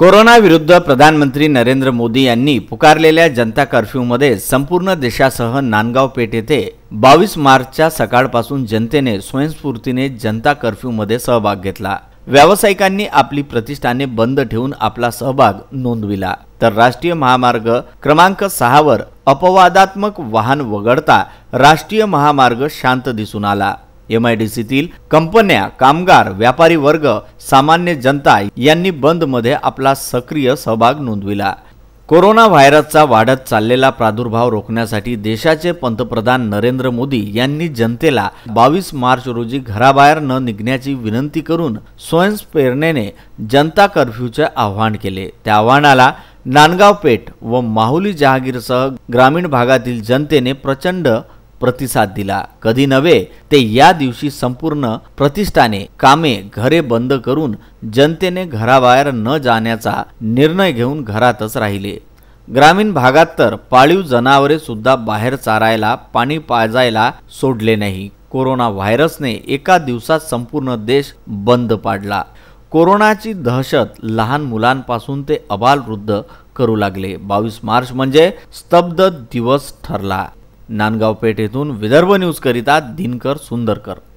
कोरोनाविरुद्ध प्रधानमंत्री नरेंद्र मोदी यांनी पुकारलेल्या जनता कर्फ्यूमध्ये संपूर्ण देशासह नांदगाव पेठ येथे बावीस मार्चच्या सकाळपासून जनतेने स्वयंस्फूर्तीने जनता कर्फ्यूमध्ये सहभाग घेतला व्यावसायिकांनी आपली प्रतिष्ठाने बंद ठेवून आपला सहभाग नोंदविला तर राष्ट्रीय महामार्ग क्रमांक सहावर अपवादात्मक वाहन वगळता राष्ट्रीय महामार्ग शांत दिसून आला एम आय डी सीतील कंपन्या कामगार व्यापारी वर्ग सामान्य जनता यांनी बंदमध्ये आपला सक्रिय सहभाग नोंदविला कोरोना व्हायरसचा वाढत चाललेला प्रादुर्भाव रोखण्यासाठी देशाचे पंतप्रधान नरेंद्र मोदी यांनी जनतेला बावीस मार्च रोजी घराबाहेर न निघण्याची विनंती करून स्वयंस्प्रेरणेने जनता कर्फ्यूचे आव्हान केले त्या आव्हानाला नांदगाव पेठ व माहुली जहागीरसह ग्रामीण भागातील जनतेने प्रचंड प्रतिसाद दिला कधी नव्हे ते या दिवशी संपूर्ण प्रतिष्ठाने कामे घरे बंद करून जनतेने घराबाहेर न जाण्याचा निर्णय घेऊन घरातच राहिले ग्रामीण भागात तर पाळीव जनावरे सुद्धा बाहेर चारायला पाणी पाजायला सोडले नाही कोरोना व्हायरसने एका दिवसात संपूर्ण देश बंद पाडला कोरोनाची दहशत लहान मुलांपासून ते अबालवृद्ध करू लागले बावीस मार्च म्हणजे स्तब्ध दिवस ठरला नांदगाव पेठ येथून विदर्भ न्यूजकरिता दिनकर सुंदरकर